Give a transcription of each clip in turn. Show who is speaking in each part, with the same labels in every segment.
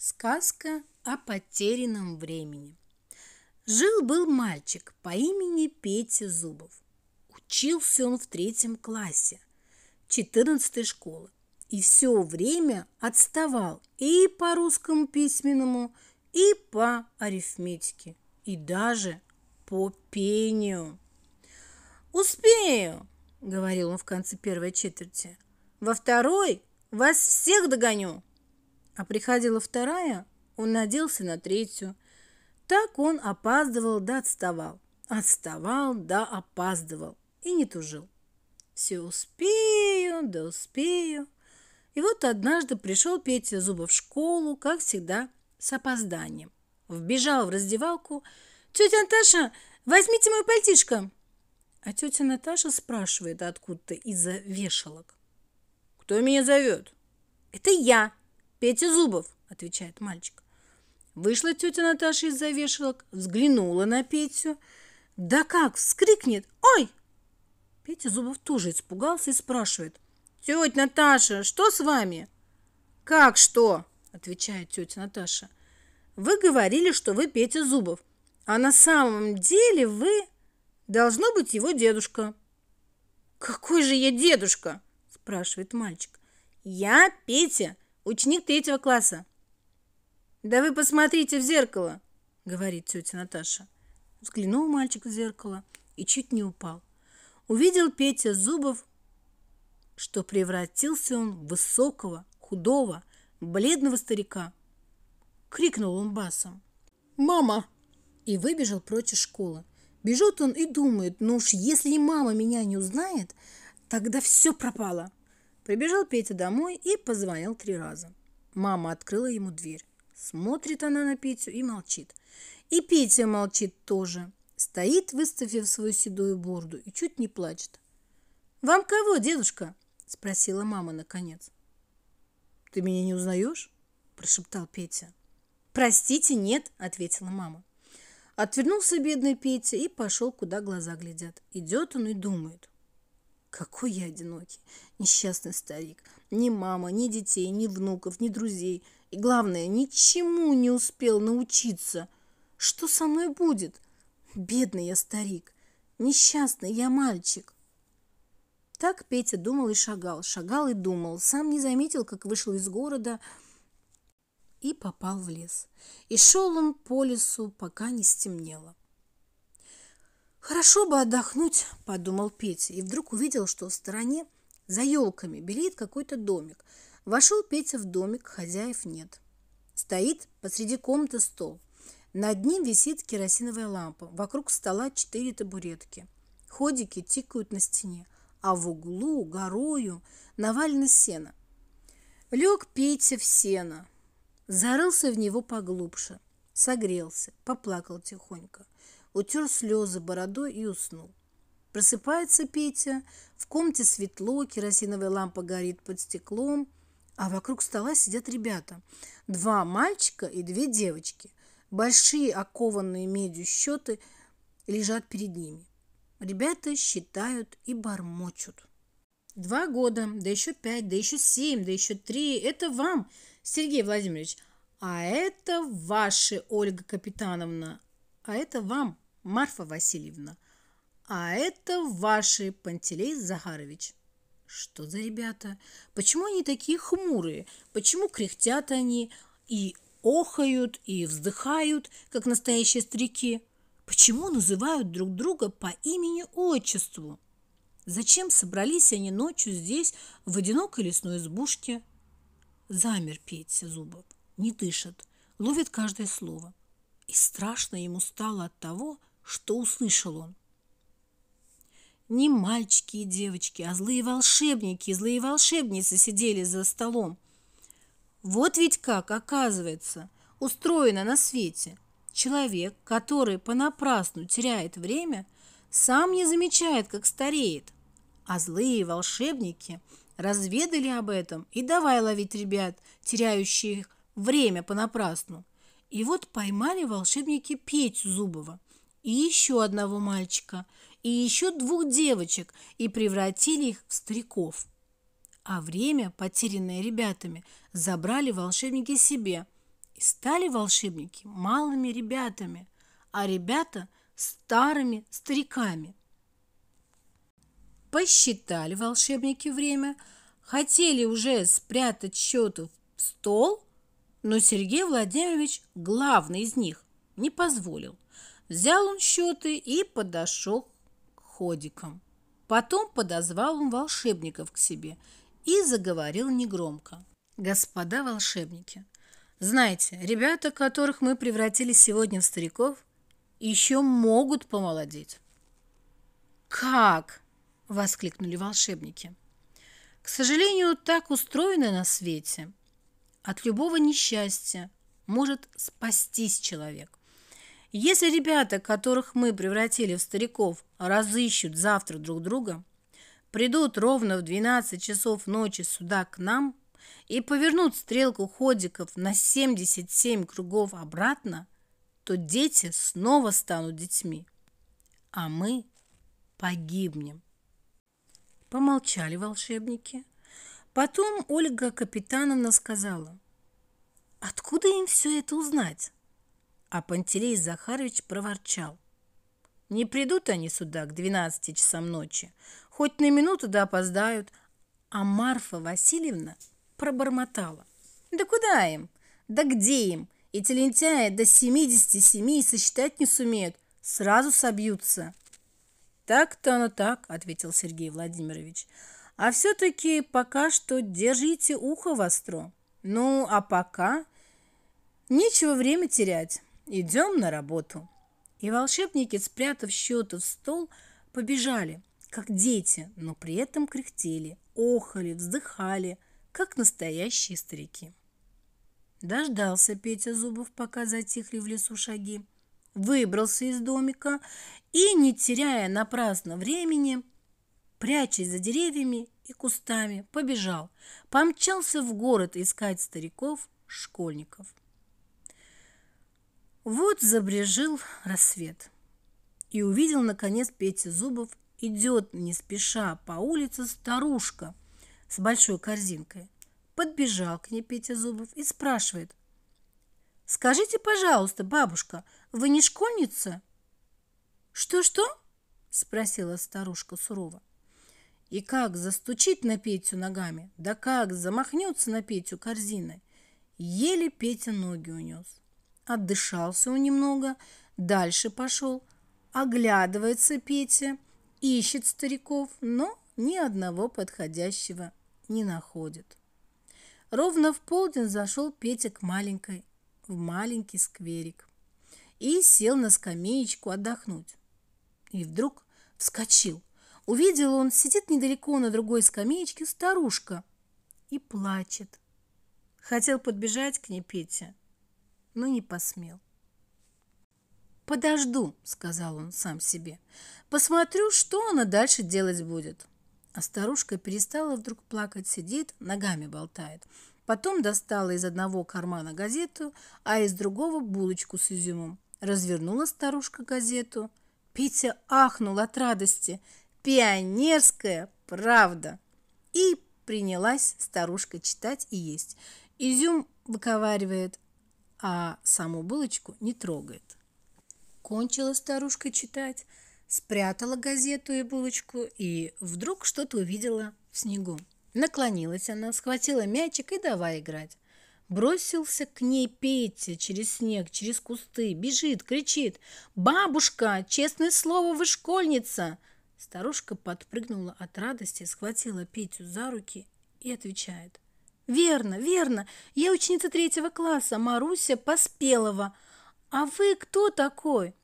Speaker 1: Сказка о потерянном времени. Жил-был мальчик по имени Петя Зубов. Учился он в третьем классе 14 школы и все время отставал и по русскому письменному, и по арифметике, и даже по пению. «Успею!» — говорил он в конце первой четверти. «Во второй вас всех догоню!» а приходила вторая, он наделся на третью. Так он опаздывал да отставал, отставал да опаздывал и не тужил. Все успею, да успею. И вот однажды пришел Петя Зуба в школу, как всегда, с опозданием. Вбежал в раздевалку. «Тетя Наташа, возьмите мое пальтишко!» А тетя Наташа спрашивает откуда-то из-за вешалок. «Кто меня зовет?» «Это я!» Петя Зубов», – отвечает мальчик. Вышла тетя Наташа из-за вешалок, взглянула на Петю. Да как, вскрикнет. Ой! Петя Зубов тоже испугался и спрашивает. Тетя Наташа, что с вами? Как что? Отвечает тетя Наташа. Вы говорили, что вы Петя Зубов. А на самом деле вы должно быть его дедушка. Какой же я дедушка? Спрашивает мальчик. Я Петя ученик третьего класса. «Да вы посмотрите в зеркало!» — говорит тетя Наташа. Взглянул мальчик в зеркало и чуть не упал. Увидел Петя Зубов, что превратился он в высокого, худого, бледного старика. Крикнул он басом. «Мама!» И выбежал прочь из школы. Бежит он и думает, ну уж если мама меня не узнает, тогда все пропало. Прибежал Петя домой и позвонил три раза. Мама открыла ему дверь. Смотрит она на Петю и молчит. И Петя молчит тоже. Стоит, выставив свою седую борду, и чуть не плачет. «Вам кого, дедушка?» – спросила мама наконец. «Ты меня не узнаешь?» – прошептал Петя. «Простите, нет», – ответила мама. Отвернулся бедный Петя и пошел, куда глаза глядят. Идет он и думает. «Какой я одинокий! Несчастный старик. Ни мама, ни детей, ни внуков, ни друзей. И главное, ничему не успел научиться. Что со мной будет? Бедный я старик. Несчастный я мальчик. Так Петя думал и шагал, шагал и думал. Сам не заметил, как вышел из города и попал в лес. И шел он по лесу, пока не стемнело. «Хорошо бы отдохнуть», – подумал Петя, и вдруг увидел, что в стороне – за елками белеет какой-то домик. Вошел Петя в домик, хозяев нет. Стоит посреди комнаты стол. Над ним висит керосиновая лампа. Вокруг стола четыре табуретки. Ходики тикают на стене, а в углу горою навалено сено. Лег Петя в сено, зарылся в него поглубже, согрелся, поплакал тихонько, утер слезы бородой и уснул. Просыпается Петя, в комнате светло, керосиновая лампа горит под стеклом, а вокруг стола сидят ребята. Два мальчика и две девочки. Большие окованные медью счеты лежат перед ними. Ребята считают и бормочут. Два года, да еще пять, да еще семь, да еще три. Это вам, Сергей Владимирович. А это ваши, Ольга Капитановна. А это вам, Марфа Васильевна. А это ваши, Пантелей Захарович. Что за ребята? Почему они такие хмурые? Почему кряхтят они и охают, и вздыхают, как настоящие старики? Почему называют друг друга по имени-отчеству? Зачем собрались они ночью здесь, в одинокой лесной избушке? Замер Петя Зубов, не дышит, ловит каждое слово. И страшно ему стало от того, что услышал он не мальчики и девочки, а злые волшебники злые волшебницы сидели за столом. Вот ведь как, оказывается, устроено на свете. Человек, который понапрасну теряет время, сам не замечает, как стареет. А злые волшебники разведали об этом и давай ловить ребят, теряющих время понапрасну. И вот поймали волшебники Петю Зубова и еще одного мальчика, и еще двух девочек и превратили их в стариков. А время, потерянное ребятами, забрали волшебники себе и стали волшебники малыми ребятами, а ребята – старыми стариками. Посчитали волшебники время, хотели уже спрятать счеты в стол, но Сергей Владимирович, главный из них, не позволил. Взял он счеты и подошел ходиком. Потом подозвал он волшебников к себе и заговорил негромко. «Господа волшебники, знаете, ребята, которых мы превратили сегодня в стариков, еще могут помолодеть». «Как?» – воскликнули волшебники. «К сожалению, так устроено на свете. От любого несчастья может спастись человек. Если ребята, которых мы превратили в стариков, разыщут завтра друг друга, придут ровно в 12 часов ночи сюда к нам и повернут стрелку ходиков на 77 кругов обратно, то дети снова станут детьми, а мы погибнем. Помолчали волшебники. Потом Ольга Капитановна сказала, «Откуда им все это узнать?» А Пантелей Захарович проворчал. Не придут они сюда к 12 часам ночи. Хоть на минуту да опоздают. А Марфа Васильевна пробормотала. Да куда им? Да где им? Эти лентяи до 77 сосчитать не сумеют. Сразу собьются. Так-то оно так, ответил Сергей Владимирович. А все-таки пока что держите ухо востро. Ну, а пока нечего время терять идем на работу. И волшебники, спрятав счеты в стол, побежали, как дети, но при этом кряхтели, охали, вздыхали, как настоящие старики. Дождался Петя Зубов, пока затихли в лесу шаги, выбрался из домика и, не теряя напрасно времени, прячась за деревьями и кустами, побежал, помчался в город искать стариков-школьников. Вот забрежил рассвет. И увидел, наконец, Петя Зубов идет не спеша по улице старушка с большой корзинкой. Подбежал к ней Петя Зубов и спрашивает. «Скажите, пожалуйста, бабушка, вы не школьница?» «Что-что?» – спросила старушка сурово. И как застучит на Петю ногами, да как замахнется на Петю корзиной. Еле Петя ноги унес отдышался он немного, дальше пошел. Оглядывается Петя, ищет стариков, но ни одного подходящего не находит. Ровно в полдень зашел Петя к маленькой, в маленький скверик и сел на скамеечку отдохнуть. И вдруг вскочил. Увидел он, сидит недалеко на другой скамеечке старушка и плачет. Хотел подбежать к ней Петя – но не посмел. «Подожду», — сказал он сам себе. «Посмотрю, что она дальше делать будет». А старушка перестала вдруг плакать, сидит, ногами болтает. Потом достала из одного кармана газету, а из другого булочку с изюмом. Развернула старушка газету. Петя ахнул от радости. «Пионерская правда!» И принялась старушка читать и есть. Изюм выковаривает, а саму булочку не трогает. Кончила старушка читать, спрятала газету и булочку и вдруг что-то увидела в снегу. Наклонилась она, схватила мячик и давай играть. Бросился к ней Петя через снег, через кусты, бежит, кричит. «Бабушка, честное слово, вы школьница!» Старушка подпрыгнула от радости, схватила Петю за руки и отвечает. «Верно, верно. Я ученица третьего класса, Маруся Поспелова. А вы кто такой?»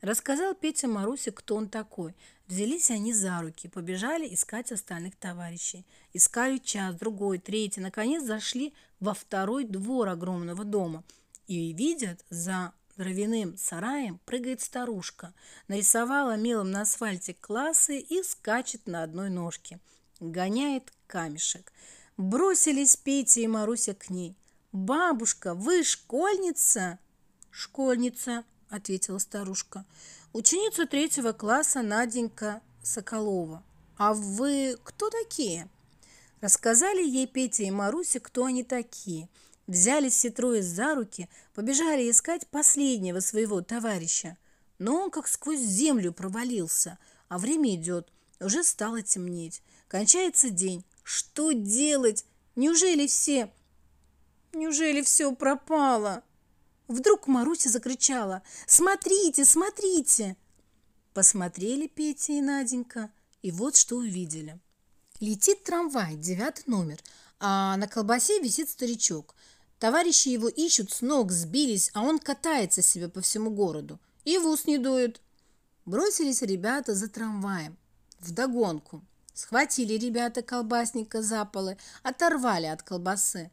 Speaker 1: Рассказал Петя Марусе, кто он такой. Взялись они за руки, побежали искать остальных товарищей. Искали час, другой, третий. Наконец зашли во второй двор огромного дома. И видят, за дровяным сараем прыгает старушка. Нарисовала мелом на асфальте классы и скачет на одной ножке. Гоняет камешек. Бросились Петя и Маруся к ней. «Бабушка, вы школьница?» «Школьница», — ответила старушка. «Ученица третьего класса Наденька Соколова. А вы кто такие?» Рассказали ей Петя и Маруся, кто они такие. Взялись все трое за руки, побежали искать последнего своего товарища. Но он как сквозь землю провалился, а время идет, уже стало темнеть. Кончается день, что делать? Неужели все... Неужели все пропало? Вдруг Маруся закричала. «Смотрите, смотрите!» Посмотрели Петя и Наденька, и вот что увидели. Летит трамвай, девятый номер, а на колбасе висит старичок. Товарищи его ищут, с ног сбились, а он катается себе по всему городу. И в ус не дует. Бросились ребята за трамваем. Вдогонку. Схватили ребята колбасника за полы, оторвали от колбасы.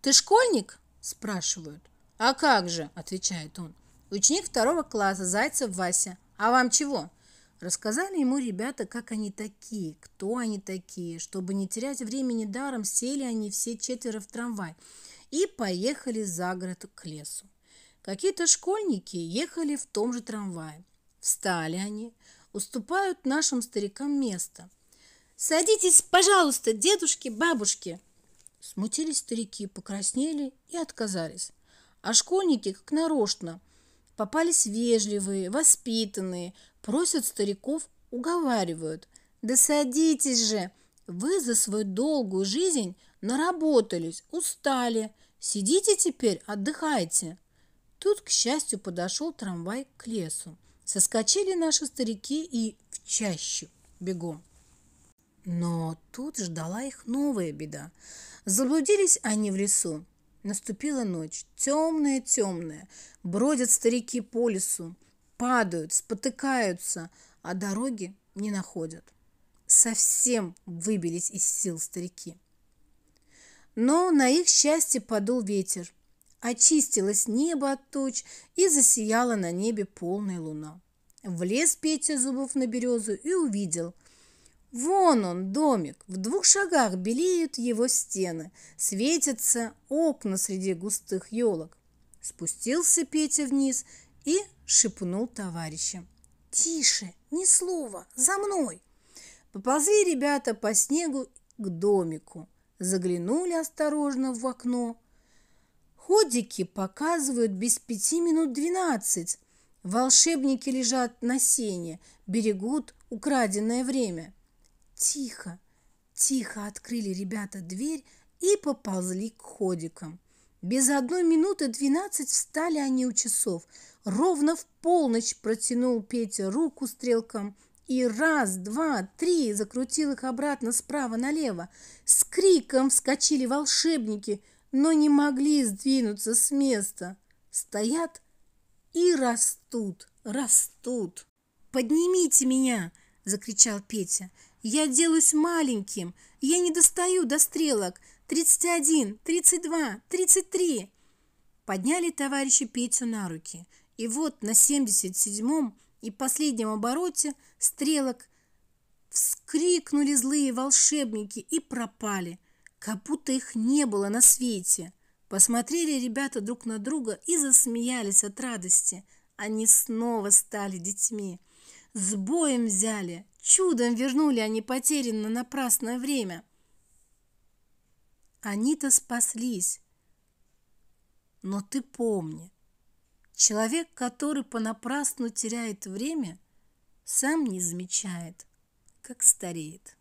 Speaker 1: «Ты школьник?» – спрашивают. «А как же?» – отвечает он. «Ученик второго класса, Зайцев Вася. А вам чего?» Рассказали ему ребята, как они такие, кто они такие. Чтобы не терять времени даром, сели они все четверо в трамвай и поехали за город к лесу. Какие-то школьники ехали в том же трамвае. Встали они, уступают нашим старикам место – «Садитесь, пожалуйста, дедушки, бабушки!» Смутились старики, покраснели и отказались. А школьники, как нарочно, попались вежливые, воспитанные, просят стариков, уговаривают. «Да садитесь же! Вы за свою долгую жизнь наработались, устали. Сидите теперь, отдыхайте!» Тут, к счастью, подошел трамвай к лесу. Соскочили наши старики и в чащу бегом. Но тут ждала их новая беда. Заблудились они в лесу. Наступила ночь, темная-темная. Бродят старики по лесу, падают, спотыкаются, а дороги не находят. Совсем выбились из сил старики. Но на их счастье подул ветер. Очистилось небо от туч и засияла на небе полная луна. Влез Петя зубов на березу и увидел – Вон он, домик, в двух шагах белеют его стены, светятся окна среди густых елок. Спустился Петя вниз и шепнул товарищам. «Тише, ни слова, за мной!» Поползли ребята по снегу к домику, заглянули осторожно в окно. Ходики показывают без пяти минут двенадцать. Волшебники лежат на сене, берегут украденное время – Тихо, тихо открыли ребята дверь и поползли к ходикам. Без одной минуты двенадцать встали они у часов. Ровно в полночь протянул Петя руку стрелкам и раз, два, три закрутил их обратно справа налево. С криком вскочили волшебники, но не могли сдвинуться с места. Стоят и растут, растут. «Поднимите меня!» – закричал Петя. Я делаюсь маленьким, я не достаю до стрелок. 31, 32, 33. Подняли товарищи Петю на руки. И вот на 77-м и последнем обороте стрелок вскрикнули злые волшебники и пропали, как будто их не было на свете. Посмотрели ребята друг на друга и засмеялись от радости. Они снова стали детьми. С боем взяли, Чудом вернули они потерянное напрасное время. Они-то спаслись. Но ты помни, человек, который понапрасну теряет время, сам не замечает, как стареет.